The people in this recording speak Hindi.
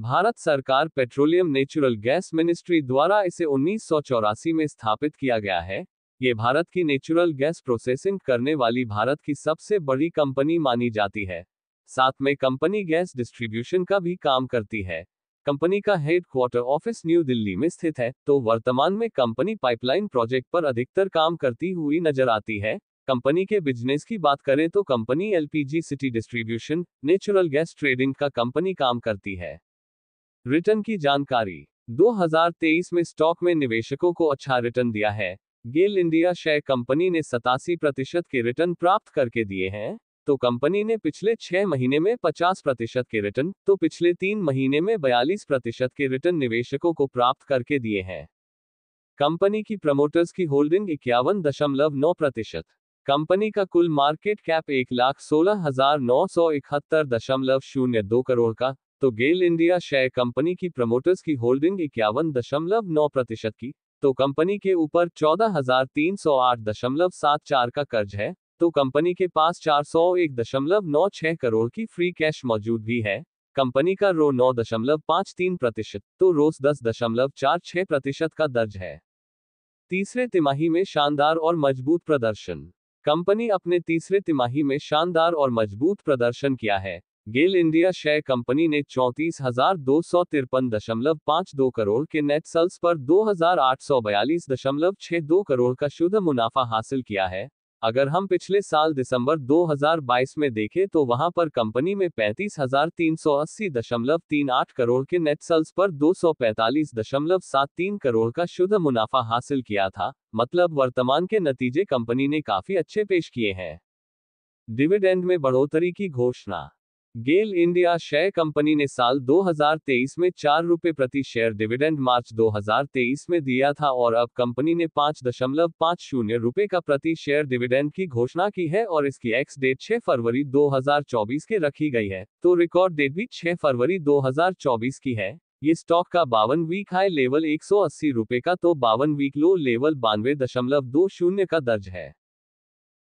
भारत सरकार पेट्रोलियम नेचुरल गैस मिनिस्ट्री द्वारा इसे उन्नीस में स्थापित किया गया है ये भारत की नेचुरल गैस प्रोसेसिंग करने वाली भारत की सबसे बड़ी कंपनी मानी जाती है साथ में कंपनी गैस डिस्ट्रीब्यूशन का भी काम करती है कंपनी का headquarter office new Delhi में स्थित है तो वर्तमान में कंपनी पाइपलाइन प्रोजेक्ट पर अधिकतर काम करती हुई नजर आती है कंपनी के बिजनेस की बात करें तो company LPG city distribution natural gas trading का कंपनी काम करती है रिटर्न की जानकारी 2023 में स्टॉक में निवेशकों को अच्छा रिटर्न दिया है गेल इंडिया शेयर कंपनी ने सतासी प्रतिशत के रिटर्न प्राप्त करके दिए हैं तो कंपनी ने पिछले छह महीने में 50 प्रतिशत के रिटर्न तो पिछले तीन महीने में 42 प्रतिशत के रिटर्न निवेशकों को प्राप्त करके दिए हैं कंपनी की प्रमोटर्स की होल्डिंग इक्यावन दशमलव नौ प्रतिशत कंपनी का कुल मार्केट कैप एक लाख सोलह हजार नौ सौ इकहत्तर दशमलव शून्य दो करोड़ का तो गेल इंडिया शेयर कंपनी की प्रमोटर्स की होल्डिंग इक्यावन दशमलव नौ प्रतिशत की तो कंपनी के ऊपर चौदह हजार तीन सौ आठ दशमलव सात चार का कर्ज है तो कंपनी के पास चार सौ एक दशमलव नौ छह करोड़ की फ्री कैश मौजूद भी है कंपनी का रो नौ दशमलव पाँच तीन प्रतिशत तो रोज दस दशमलव चार छह प्रतिशत का दर्ज है तीसरे तिमाही में शानदार और मजबूत प्रदर्शन कंपनी अपने तीसरे तिमाही में शानदार और मजबूत प्रदर्शन किया है गेल इंडिया शेयर कंपनी ने चौंतीस हजार दो सौ तिरपन दशमलव पाँच दो करोड़ के नेट सेल्स पर दो हजार आठ सौ बयालीस दशमलव छः दो करोड़ का शुद्ध मुनाफा हासिल किया है अगर हम पिछले साल दिसंबर 2022 में देखें तो वहां पर कंपनी में पैंतीस हजार तीन सौ अस्सी दशमलव तीन आठ करोड़ के नेट सेल्स पर दो सौ पैंतालीस दशमलव सात तीन करोड़ का शुद्ध मुनाफा हासिल किया था मतलब वर्तमान के नतीजे कंपनी ने काफी अच्छे पेश किए हैं डिविडेंड में बढ़ोतरी की घोषणा गेल इंडिया शेयर कंपनी ने साल 2023 में चार रुपये प्रति शेयर डिविडेंड मार्च 2023 में दिया था और अब कंपनी ने पाँच दशमलव पाँच शून्य रुपये का प्रति शेयर डिविडेंड की घोषणा की है और इसकी एक्स डेट 6 फरवरी 2024 के रखी गई है तो रिकॉर्ड डेट भी 6 फरवरी 2024 की है ये स्टॉक का बावन वीक हाई लेवल एक सौ अस्सी का तो बावन वीक लो लेवल बानवे दशमलव दो शून्य का दर्ज है